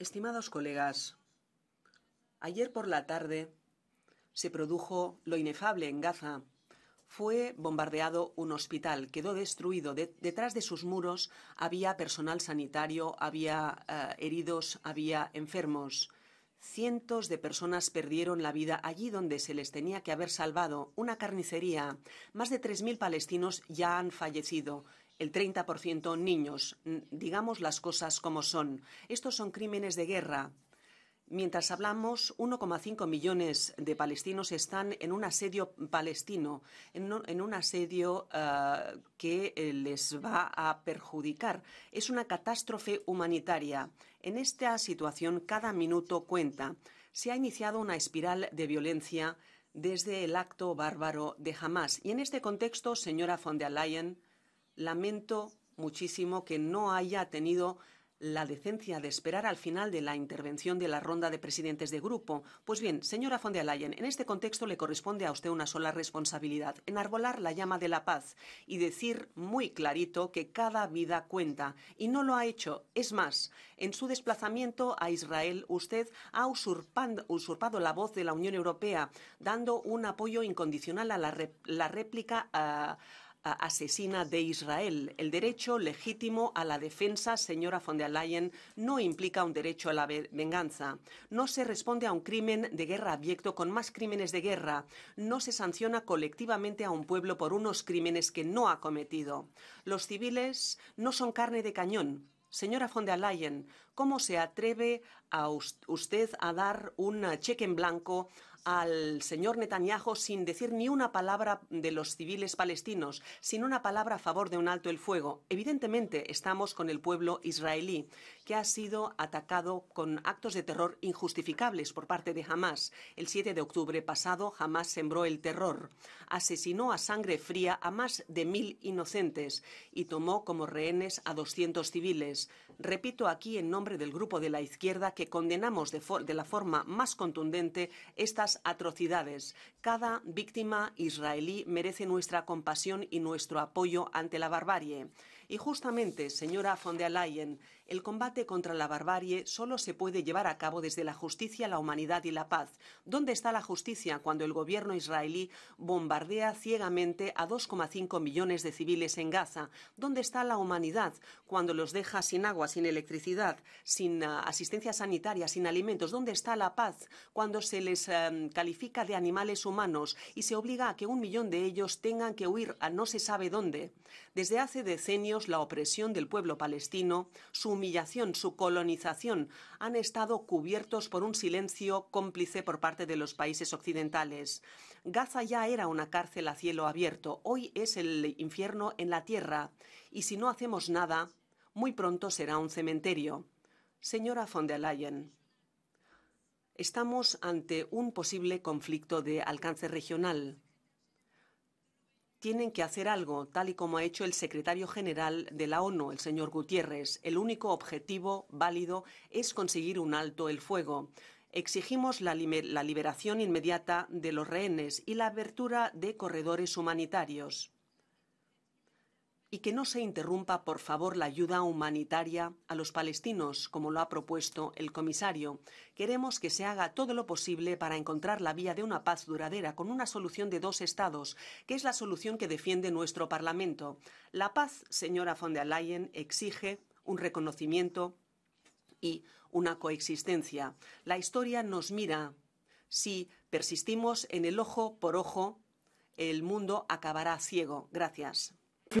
Estimados colegas, ayer por la tarde se produjo lo inefable en Gaza. Fue bombardeado un hospital, quedó destruido. detrás de sus muros había personal sanitario, había eh, heridos, había enfermos. Cientos de personas perdieron la vida allí donde se les tenía que haber salvado una carnicería. Más de 3.000 palestinos ya han fallecido el 30% niños. Digamos las cosas como son. Estos son crímenes de guerra, Mientras hablamos, 1,5 millones de palestinos están en un asedio palestino, en un, asedio ah, que eh, les va a perjudicar. Es una catástrofe humanitaria. En esta situación, cada minuto cuenta. Se ha iniciado una espiral de violencia desde el acto bárbaro de Hamas. Y en este contexto, señora von der Leyen, lamento muchísimo que no haya tenido la decencia de esperar al final de la intervención de la ronda de presidentes de grupo. Pues bien, señora von der Leyen, en este contexto le corresponde a usted una sola responsabilidad, enarbolar la llama de la paz y decir muy clarito que cada vida cuenta. Y no lo ha hecho. Es más, en su desplazamiento a Israel, usted ha usurpado la voz de la Unión Europea, dando un apoyo incondicional a la, réplica. Ah, asesina de Israel. El derecho legítimo a la defensa, señora von der Leyen, no implica un derecho a la venganza. No se responde a un crimen de guerra abierto con más crímenes de guerra. No se sanciona colectivamente a un pueblo por unos crímenes que no ha cometido. Los civiles no son carne de cañón. Señora von der Leyen, ¿cómo se atreve a usted a dar un cheque en blanco al señor Netanyahu sin decir ni una palabra de los civiles palestinos, sin una palabra a favor de un alto el fuego. Evidentemente estamos con el pueblo israelí, que ha sido atacado con actos de terror injustificables por parte de Hamas. El 7 de octubre pasado, Hamas sembró el terror, asesinó a sangre fría a más de mil inocentes y tomó como rehenes a 200 civiles. Repito aquí en nombre del grupo de la izquierda que condenamos de, de la forma más contundente estas atrocidades. Cada víctima israelí merece nuestra compasión y nuestro apoyo ante la barbarie. Y justamente, señora von der Leyen, el combate contra la barbarie solo se puede llevar a cabo desde la justicia, la humanidad y la paz. ¿Dónde está la justicia cuando el gobierno israelí bombardea ciegamente a 2,5 millones de civiles en Gaza? ¿Dónde está la humanidad cuando los deja sin agua, sin electricidad, sin ah, asistencia sanitaria, sin alimentos? ¿Dónde está la paz cuando se les em, califica de animales humanos y se obliga a que un millón de ellos tengan que huir a no se sabe dónde? Desde hace decenios, la opresión del pueblo palestino, su humillación, su colonización, han estado cubiertos por un silencio cómplice por parte de los países occidentales. Gaza ya era una cárcel a cielo abierto, hoy es el infierno en la tierra, y si no hacemos nada, muy pronto será un cementerio. Señora von der Leyen, estamos ante un posible conflicto de alcance regional tienen que hacer algo, tal y como ha hecho el secretario general de la ONU, el señor Gutiérrez. El único objetivo válido es conseguir un alto el fuego. Exigimos la, liberación inmediata de los rehenes y la abertura de corredores humanitarios y que no se interrumpa, por favor, la ayuda humanitaria a los palestinos, como lo ha propuesto el comisario. Queremos que se haga todo lo posible para encontrar la vía de una paz duradera con una solución de dos estados, que es la solución que defiende nuestro Parlamento. La paz, señora von der Leyen, exige un reconocimiento y una coexistencia. La historia nos mira. Si persistimos en el ojo por ojo, el mundo acabará ciego. Gracias.